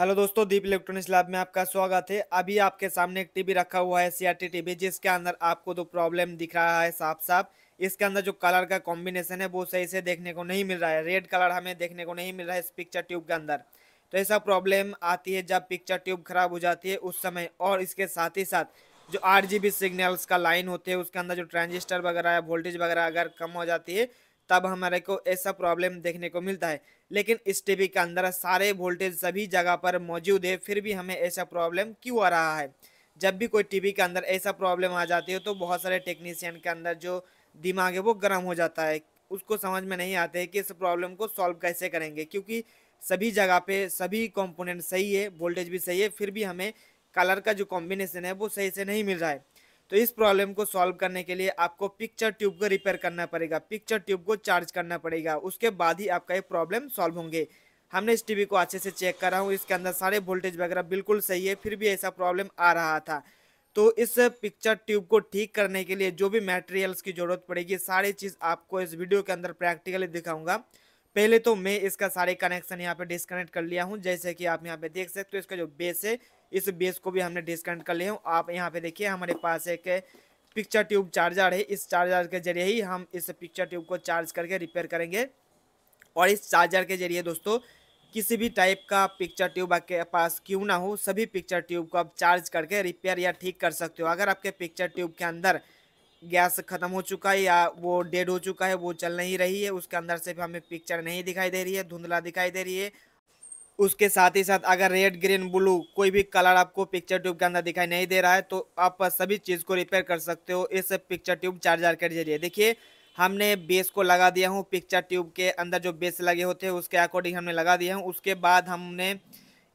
Hello दोस्तों दीप electronics lab में आपका स्वागत है अभी आपके सामने एक टीवी रखा हुआ है सीआरटी टीवी जिसके अंदर आपको दो प्रॉब्लम दिख रहा है साफ साफ इसके अंदर जो कलर का कॉम्बिनेशन है वो सही से देखने को नहीं मिल रहा है रेड कलर हमें देखने को नहीं मिल रहा है इस पिक्चर ट्यूब के अंदर तो ऐसा प्रॉब्लम आती है जब पिक्चर ट्यूब खराब हो जाती है उस समय और इसके साथ ही साथ जो आठ सिग्नल्स का लाइन होते हैं उसके अंदर जो ट्रांजिस्टर वगैरह या वोल्टेज वगैरह अगर कम हो जाती है तब हमारे को ऐसा प्रॉब्लम देखने को मिलता है लेकिन इस टीवी के अंदर सारे वोल्टेज सभी जगह पर मौजूद है फिर भी हमें ऐसा प्रॉब्लम क्यों आ रहा है जब भी कोई टीवी के अंदर ऐसा प्रॉब्लम आ जाती है तो बहुत सारे टेक्नीसियन के अंदर जो दिमाग है वो गर्म हो जाता है उसको समझ में नहीं आते कि इस प्रॉब्लम को सॉल्व कैसे करेंगे क्योंकि सभी जगह पे सभी कंपोनेंट सही है वोल्टेज भी सही है फिर भी हमें कलर का जो कॉम्बिनेशन है वो सही से नहीं मिल रहा है तो इस प्रॉब्लम को सॉल्व करने के लिए आपको पिक्चर ट्यूब को रिपेयर करना पड़ेगा पिक्चर ट्यूब को चार्ज करना पड़ेगा उसके बाद ही आपका ये प्रॉब्लम सॉल्व होंगे हमने इस टीवी को अच्छे से चेक करा हूँ इसके अंदर सारे वोल्टेज वगैरह बिल्कुल सही है फिर भी ऐसा प्रॉब्लम आ रहा था तो इस पिक्चर ट्यूब को ठीक करने के लिए जो भी मटेरियल्स की ज़रूरत पड़ेगी सारी चीज़ आपको इस वीडियो के अंदर प्रैक्टिकली दिखाऊंगा पहले तो मैं इसका सारे कनेक्शन यहाँ पे डिस्कनेक्ट कर लिया हूँ जैसे कि आप यहाँ पे देख सकते हो इसका जो बेस है इस बेस को भी हमने डिस्कनेक्ट कर लिया हूँ आप यहाँ पे देखिए हमारे पास एक पिक्चर ट्यूब चार्जर है इस चार्जर के जरिए ही हम इस पिक्चर ट्यूब को चार्ज करके रिपेयर करेंगे और इस चार्जर के जरिए दोस्तों किसी भी टाइप का पिक्चर ट्यूब आपके पास क्यों ना हो सभी पिक्चर ट्यूब को आप चार्ज करके रिपेयर या ठीक कर सकते हो अगर आपके पिक्चर ट्यूब के अंदर गैस ख़त्म हो चुका है या वो डेड हो चुका है वो चल नहीं रही है उसके अंदर से भी हमें पिक्चर नहीं दिखाई दे रही है धुंधला दिखाई दे रही है उसके साथ ही साथ अगर रेड ग्रीन ब्लू कोई भी कलर आपको पिक्चर ट्यूब के अंदर दिखाई नहीं दे रहा है तो आप सभी चीज़ को रिपेयर कर सकते हो इस पिक्चर ट्यूब चार्जर के जरिए देखिए हमने बेस को लगा दिया हूँ पिक्चर ट्यूब के अंदर जो बेस लगे होते हैं उसके अकॉर्डिंग हमने लगा दिया हूँ उसके बाद हमने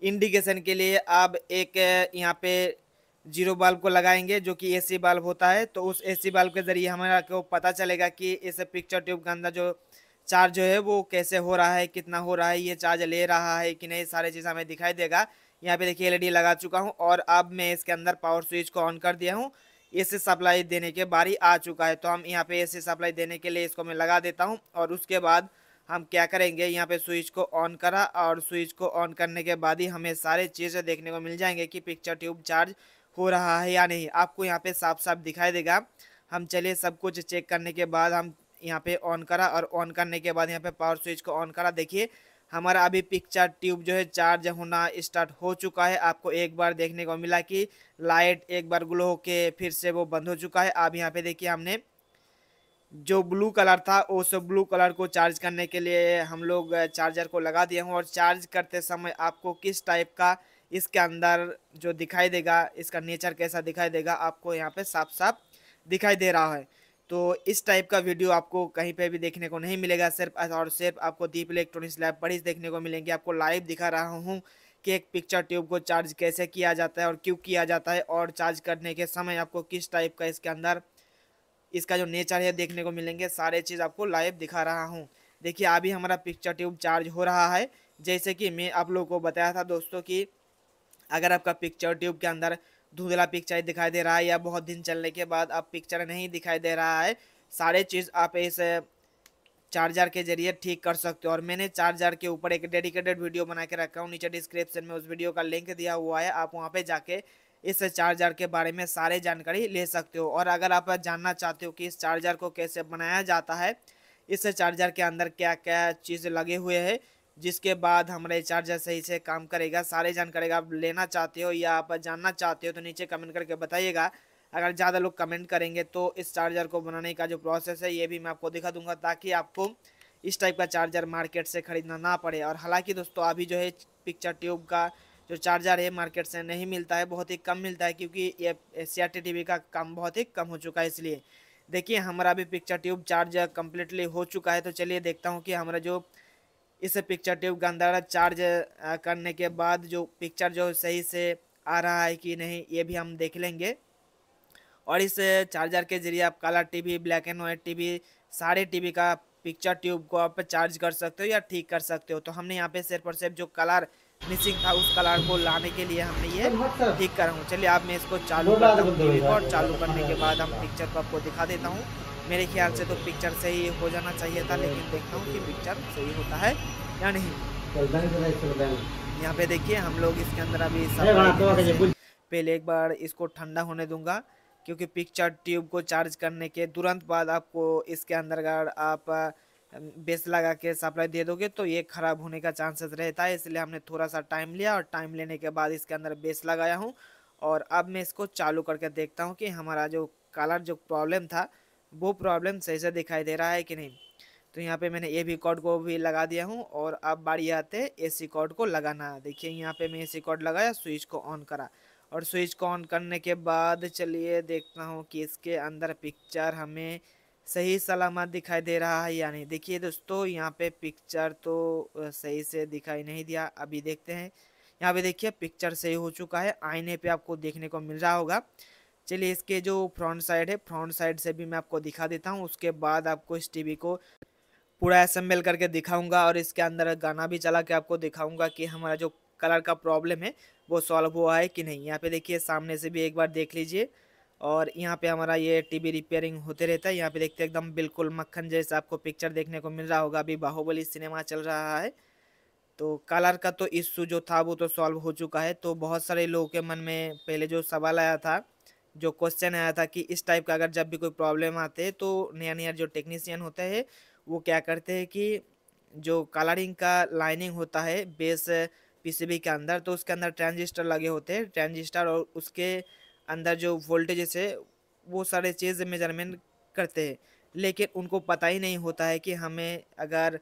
इंडिकेशन के लिए अब एक यहाँ पे जीरो बल्ब को लगाएंगे जो कि एसी बल्ब होता है तो उस एसी बल्ब के ज़रिए हमारा को पता चलेगा कि इस पिक्चर ट्यूब के अंदर जो चार्ज जो है वो कैसे हो रहा है कितना हो रहा है ये चार्ज ले रहा है कि नहीं सारी चीज़ हमें दिखाई देगा यहाँ पे देखिए एलईडी e लगा चुका हूँ और अब मैं इसके अंदर पावर स्विच को ऑन कर दिया हूँ एसी सप्लाई देने के बारी आ चुका है तो हम यहाँ पे सी सप्लाई देने के लिए इसको मैं लगा देता हूँ और उसके बाद हम क्या करेंगे यहाँ पे स्विच को ऑन करा और स्विच को ऑन करने के बाद ही हमें सारे चीज़ें देखने को मिल जाएंगे कि पिक्चर ट्यूब चार्ज हो रहा है या नहीं आपको यहाँ पे साफ साफ दिखाई देगा हम चलिए सब कुछ चेक करने के बाद हम यहाँ पे ऑन करा और ऑन करने के बाद यहाँ पे पावर स्विच को ऑन करा देखिए हमारा अभी पिक्चर ट्यूब जो है चार्ज होना स्टार्ट हो चुका है आपको एक बार देखने को मिला कि लाइट एक बार ग्लो होके फिर से वो बंद हो चुका है अब यहाँ पे देखिए हमने जो ब्लू कलर था उस ब्लू कलर को चार्ज करने के लिए हम लोग चार्जर को लगा दिए हूँ और चार्ज करते समय आपको किस टाइप का इसके अंदर जो दिखाई देगा इसका नेचर कैसा दिखाई देगा आपको यहाँ पे साफ साफ दिखाई दे रहा है तो इस टाइप का वीडियो आपको कहीं पे भी देखने को नहीं मिलेगा सिर्फ और सिर्फ आपको दीप इलेक्ट्रॉनिक्स लैब पर ही देखने को मिलेंगे आपको लाइव दिखा रहा हूँ कि एक पिक्चर ट्यूब को चार्ज कैसे किया जाता है और क्यों किया जाता है और चार्ज करने के समय आपको किस टाइप का इसके अंदर इसका जो नेचर है देखने को मिलेंगे सारे चीज़ आपको लाइव दिखा रहा हूँ देखिए अभी हमारा पिक्चर ट्यूब चार्ज हो रहा है जैसे कि मैं आप लोगों को बताया था दोस्तों कि अगर आपका पिक्चर ट्यूब के अंदर धुंधला पिक्चर दिखाई दे रहा है या बहुत दिन चलने के बाद आप पिक्चर नहीं दिखाई दे रहा है सारे चीज़ आप इस चार्जर के जरिए ठीक कर सकते हो और मैंने चार्जर के ऊपर एक डेडिकेटेड वीडियो बना के रखा हूँ नीचे डिस्क्रिप्शन में उस वीडियो का लिंक दिया हुआ है आप वहाँ पे जाके इस चार्जर के बारे में सारे जानकारी ले सकते हो और अगर आप जानना चाहते हो कि इस चार्जर को कैसे बनाया जाता है इस चार्जर के अंदर क्या क्या चीज़ लगे हुए हैं जिसके बाद हमारा चार्जर सही से काम करेगा सारे जानकारी आप लेना चाहते हो या आप जानना चाहते हो तो नीचे कमेंट करके बताइएगा अगर ज़्यादा लोग कमेंट करेंगे तो इस चार्जर को बनाने का जो प्रोसेस है ये भी मैं आपको दिखा दूंगा ताकि आपको इस टाइप का चार्जर मार्केट से ख़रीदना ना पड़े और हालांकि दोस्तों अभी जो है पिक्चर ट्यूब का जो चार्जर है मार्केट से नहीं मिलता है बहुत ही कम मिलता है क्योंकि ये सी आर टी का काम बहुत ही कम हो चुका है इसलिए देखिए हमारा अभी पिक्चर ट्यूब चार्ज कम्प्लीटली हो चुका है तो चलिए देखता हूँ कि हमारा जो इस पिक्चर ट्यूब का अंदर चार्ज करने के बाद जो पिक्चर जो सही से आ रहा है कि नहीं ये भी हम देख लेंगे और इस चार्जर के जरिए आप colour TV black and white TV सारे टीवी का पिक्चर ट्यूब को आप चार्ज कर सकते हो या ठीक कर सकते हो तो हमने यहाँ पे सिर्फ और सिर्फ जो कलर मिसिंग था उस कलर को लाने के लिए हमने ये अच्छा। ठीक करा हूँ चलिए आप मैं इसको चालू करता हूँ और चालू करने के बाद हम पिक्चर को आपको दिखा देता हूँ मेरे ख्याल से तो पिक्चर सही हो जाना चाहिए था लेकिन देखता हूँ कि पिक्चर सही होता है या नहीं तो यहाँ पे देखिए हम लोग इसके अंदर अभी तो पहले एक बार इसको ठंडा होने दूंगा क्योंकि पिक्चर ट्यूब को चार्ज करने के तुरंत बाद आपको इसके अंदर अगर आप बेस लगा के सप्लाई दे दोगे तो ये ख़राब होने का चांसेस रहता है इसलिए हमने थोड़ा सा टाइम लिया और टाइम लेने के बाद इसके अंदर बेस लगाया हूँ और अब मैं इसको चालू करके देखता हूँ कि हमारा जो कलर जो प्रॉब्लम था वो प्रॉब्लम सही से दिखाई दे रहा है कि नहीं तो यहाँ पे मैंने ए बी कॉड को भी लगा दिया हूँ और अब बारी आते हैं ए सी कॉड को लगाना देखिए यहाँ पे मैं ए सी कॉड लगाया स्विच को ऑन करा और स्विच को ऑन करने के बाद चलिए देखता हूँ कि इसके अंदर पिक्चर हमें सही सलामत दिखाई दे रहा है या नहीं देखिए दोस्तों यहाँ पे पिक्चर तो सही से दिखाई नहीं दिया अभी देखते हैं यहाँ पे देखिए पिक्चर सही हो चुका है आईने पे आपको देखने को मिल रहा होगा चलिए इसके जो फ्रंट साइड है फ्रंट साइड से भी मैं आपको दिखा देता हूँ उसके बाद आपको इस टीवी को पूरा असम्बल करके दिखाऊंगा और इसके अंदर गाना भी चला के आपको दिखाऊंगा कि हमारा जो कलर का प्रॉब्लम है वो सॉल्व हुआ है कि नहीं यहाँ पे देखिए सामने से भी एक बार देख लीजिए और यहाँ पे हमारा ये टीवी रिपेयरिंग होते रहता है यहाँ पे देखते एकदम बिल्कुल मक्खन जैसा आपको पिक्चर देखने को मिल रहा होगा अभी बाहुबली सिनेमा चल रहा है तो कलर का तो इशू जो था वो तो सॉल्व हो चुका है तो बहुत सारे लोगों के मन में पहले जो सवाल आया था जो क्वेश्चन आया था कि इस टाइप का अगर जब भी कोई प्रॉब्लम आते हैं तो नया नया जो टेक्नीशियन होता है वो क्या करते हैं कि जो कलरिंग का लाइनिंग होता है बेस पीसीबी के अंदर तो उसके अंदर ट्रांजिस्टर लगे होते हैं ट्रांजिस्टर और उसके अंदर जो वोल्टेज है वो सारे चीज़ मेजरमेंट करते हैं लेकिन उनको पता ही नहीं होता है कि हमें अगर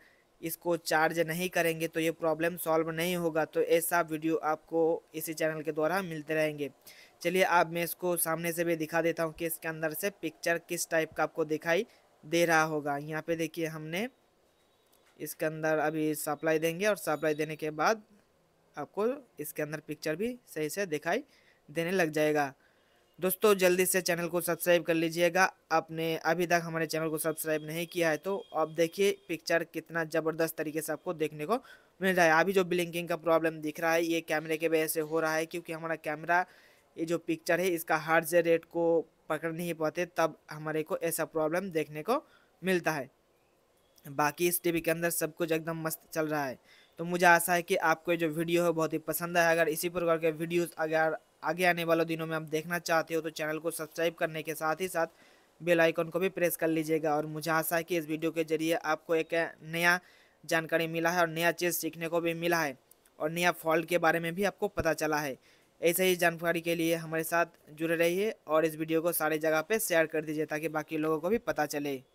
इसको चार्ज नहीं करेंगे तो ये प्रॉब्लम सॉल्व नहीं होगा तो ऐसा वीडियो आपको इसी चैनल के द्वारा मिलते रहेंगे चलिए आप मैं इसको सामने से भी दिखा देता हूँ कि इसके अंदर से पिक्चर किस टाइप का आपको दिखाई दे रहा होगा यहाँ पे देखिए हमने इसके अंदर अभी सप्लाई देंगे और सप्लाई देने के बाद आपको इसके अंदर पिक्चर भी सही से दिखाई देने लग जाएगा दोस्तों जल्दी से चैनल को सब्सक्राइब कर लीजिएगा आपने अभी तक हमारे चैनल को सब्सक्राइब नहीं किया है तो अब देखिए पिक्चर कितना ज़बरदस्त तरीके से आपको देखने को मिल रहा है अभी जो ब्लिंकिंग का प्रॉब्लम दिख रहा है ये कैमरे के वजह से हो रहा है क्योंकि हमारा कैमरा ये जो पिक्चर है इसका हार्ड जे रेट को पकड़ नहीं पाते तब हमारे को ऐसा प्रॉब्लम देखने को मिलता है बाकी इस टीवी के अंदर सब कुछ एकदम मस्त चल रहा है तो मुझे आशा है कि आपको ये जो वीडियो है बहुत ही पसंद आया अगर इसी प्रकार के वीडियोस अगर आगे आने वाले दिनों में आप देखना चाहते हो तो चैनल को सब्सक्राइब करने के साथ ही साथ बेल आइकन को भी प्रेस कर लीजिएगा और मुझे आशा है कि इस वीडियो के जरिए आपको एक नया जानकारी मिला है और नया चीज़ सीखने को भी मिला है और नया फॉल्ट के बारे में भी आपको पता चला है ऐसे ही जानकारी के लिए हमारे साथ जुड़े रहिए और इस वीडियो को सारे जगह पे शेयर कर दीजिए ताकि बाकी लोगों को भी पता चले